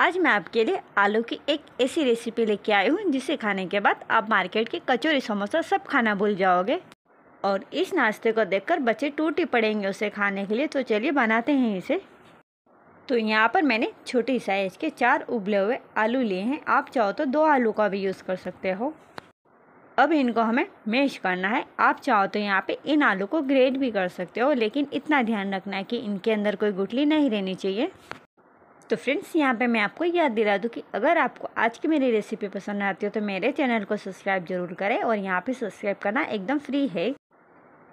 आज मैं आपके लिए आलू की एक ऐसी रेसिपी लेके आई हूँ जिसे खाने के बाद आप मार्केट के कचौरी समोसा सब खाना भूल जाओगे और इस नाश्ते को देखकर बच्चे टूटी पड़ेंगे उसे खाने के लिए तो चलिए बनाते हैं इसे तो यहाँ पर मैंने छोटी साइज़ के चार उबले हुए आलू लिए हैं आप चाहो तो दो आलू का भी यूज़ कर सकते हो अब इनको हमें मैश करना है आप चाहो तो यहाँ पे इन आलू को ग्रेट भी कर सकते हो लेकिन इतना ध्यान रखना है कि इनके अंदर कोई गुटली नहीं रहनी चाहिए तो फ्रेंड्स यहाँ पे मैं आपको याद दिला दूँ कि अगर आपको आज की मेरी रेसिपी पसंद आती हो तो मेरे चैनल को सब्सक्राइब जरूर करें और यहाँ पे सब्सक्राइब करना एकदम फ्री है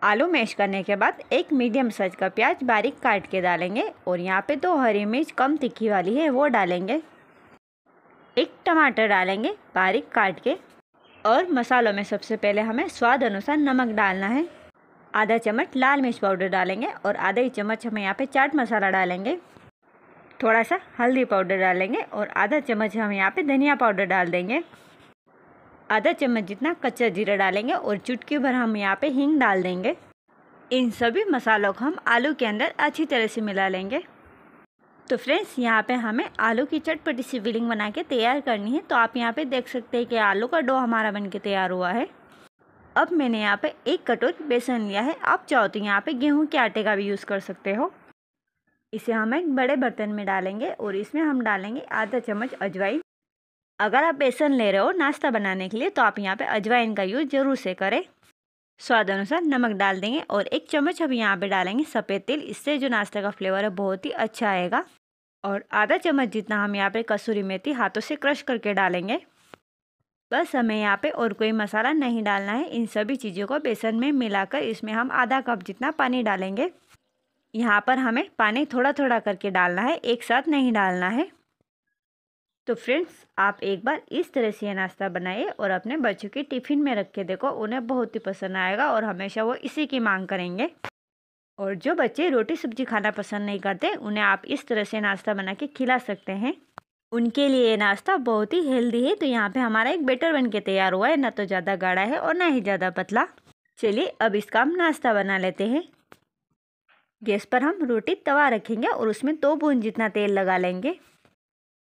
आलू मैश करने के बाद एक मीडियम साइज का प्याज बारीक काट के डालेंगे और यहाँ पे दो हरी मिर्च कम तिखी वाली है वो डालेंगे एक टमाटर डालेंगे बारीक काट के और मसालों में सबसे पहले हमें स्वाद अनुसार नमक डालना है आधा चम्मच लाल मिर्च पाउडर डालेंगे और आधा ही चम्मच हमें यहाँ पे चाट मसाला डालेंगे थोड़ा सा हल्दी पाउडर डालेंगे और आधा चम्मच हम यहाँ पे धनिया पाउडर डाल देंगे आधा चम्मच जितना कच्चा जीरा डालेंगे और चुटकी भर हम यहाँ पे हींग डाल देंगे इन सभी मसालों को हम आलू के अंदर अच्छी तरह से मिला लेंगे तो फ्रेंड्स यहाँ पे हमें आलू की चटपटी सी फिलिंग बना के तैयार करनी है तो आप यहाँ पे देख सकते हैं कि आलू का डो हमारा बन के तैयार हुआ है अब मैंने यहाँ पे एक कटोरी बेसन लिया है आप चाहो तो यहाँ पे गेहूँ के आटे का भी यूज़ कर सकते हो इसे हम एक बड़े बर्तन में डालेंगे और इसमें हम डालेंगे आधा चम्मच अजवाइन अगर आप बेसन ले रहे हो नाश्ता बनाने के लिए तो आप यहाँ पे अजवाइन का यूज़ ज़रूर से करें स्वाद अनुसार नमक डाल देंगे और एक चम्मच हम यहाँ पे डालेंगे सफ़ेद तिल इससे जो नाश्ते का फ्लेवर है बहुत ही अच्छा आएगा और आधा चम्मच जितना हम यहाँ पर कसूरी मेथी हाथों से क्रश करके डालेंगे बस हमें यहाँ पे और कोई मसाला नहीं डालना है इन सभी चीज़ों को बेसन में मिलाकर इसमें हम आधा कप जितना पानी डालेंगे यहाँ पर हमें पानी थोड़ा थोड़ा करके डालना है एक साथ नहीं डालना है तो फ्रेंड्स आप एक बार इस तरह से ये नाश्ता बनाइए और अपने बच्चों के टिफ़िन में रख के देखो उन्हें बहुत ही पसंद आएगा और हमेशा वो इसी की मांग करेंगे और जो बच्चे रोटी सब्जी खाना पसंद नहीं करते उन्हें आप इस तरह से नाश्ता बना के खिला सकते हैं उनके लिए ये नाश्ता बहुत ही हेल्दी है तो यहाँ पे हमारा एक बेटर बन के तैयार हुआ है ना तो ज़्यादा गाढ़ा है और ना ही ज़्यादा पतला चलिए अब इसका हम नाश्ता बना लेते हैं गैस पर हम रोटी तवा रखेंगे और उसमें दो बूंद जितना तेल लगा लेंगे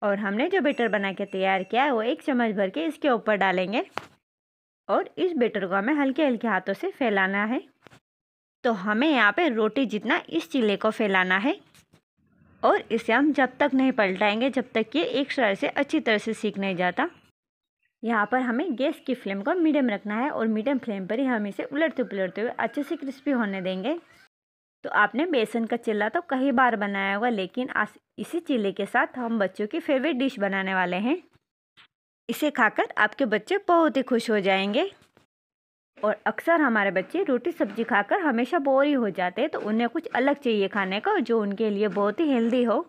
और हमने जो बेटर बना के तैयार किया है वो एक चम्मच भर के इसके ऊपर डालेंगे और इस बेटर को हमें हल्के हल्के हाथों से फैलाना है तो हमें यहाँ पे रोटी जितना इस चिल्ले को फैलाना है और इसे हम जब तक नहीं पलटाएंगे जब तक ये एक शरार से अच्छी तरह से सीख नहीं जाता यहाँ पर हमें गैस की फ्लेम को मीडियम रखना है और मीडियम फ्लेम पर ही हम इसे उलटते पुलटते हुए अच्छे से क्रिस्पी होने देंगे तो आपने बेसन का चिल्ला तो कई बार बनाया होगा लेकिन आज इसी चिल्ले के साथ हम बच्चों की फेवरेट डिश बनाने वाले हैं इसे खाकर आपके बच्चे बहुत ही खुश हो जाएंगे और अक्सर हमारे बच्चे रोटी सब्जी खाकर हमेशा बोर ही हो जाते हैं तो उन्हें कुछ अलग चाहिए खाने का जो उनके लिए बहुत ही हेल्दी हो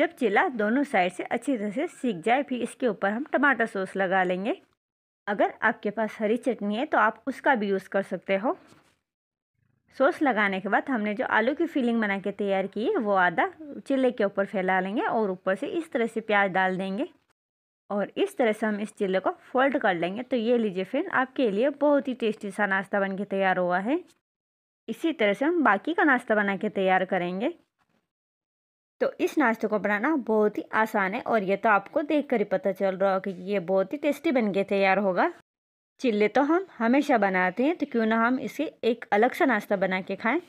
जब चिल्ला दोनों साइड से अच्छी तरह से सीख जाए फिर इसके ऊपर हम टमाटर सॉस लगा लेंगे अगर आपके पास हरी चटनी है तो आप उसका भी यूज़ कर सकते हो सॉस लगाने के बाद हमने जो आलू की फिलिंग बना के तैयार की है वो आधा चिल्ले के ऊपर फैला लेंगे और ऊपर से इस तरह से प्याज डाल देंगे और इस तरह से हम इस चिल्ले को फोल्ड कर लेंगे तो ये लीजिए फ्रेंड आपके लिए बहुत ही टेस्टी सा नाश्ता बन के तैयार हुआ है इसी तरह से हम बाकी का नाश्ता बना के तैयार करेंगे तो इस नाश्ते को बनाना बहुत ही आसान है और ये तो आपको देख कर ही पता चल रहा होगा कि ये बहुत ही टेस्टी बन के तैयार होगा चिल्ले तो हम हमेशा बनाते हैं तो क्यों ना हम इसे एक अलग सा नाश्ता बना के खाएं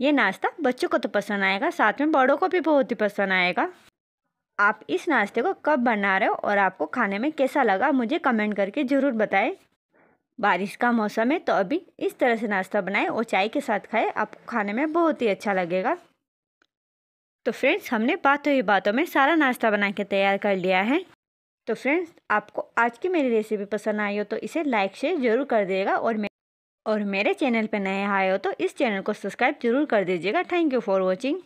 ये नाश्ता बच्चों को तो पसंद आएगा साथ में बड़ों को भी बहुत ही पसंद आएगा आप इस नाश्ते को कब बना रहे हो और आपको खाने में कैसा लगा मुझे कमेंट करके ज़रूर बताएं बारिश का मौसम है तो अभी इस तरह से नाश्ता बनाएं और चाय के साथ खाएं आपको खाने में बहुत ही अच्छा लगेगा तो फ्रेंड्स हमने बातों ही बातों में सारा नाश्ता बना के तैयार कर लिया है तो फ्रेंड्स आपको आज की मेरी रेसिपी पसंद आई हो तो इसे लाइक शेयर जरूर कर देगा और मे और मेरे चैनल पर नए आए हो तो इस चैनल को सब्सक्राइब जरूर कर दीजिएगा थैंक यू फॉर वॉचिंग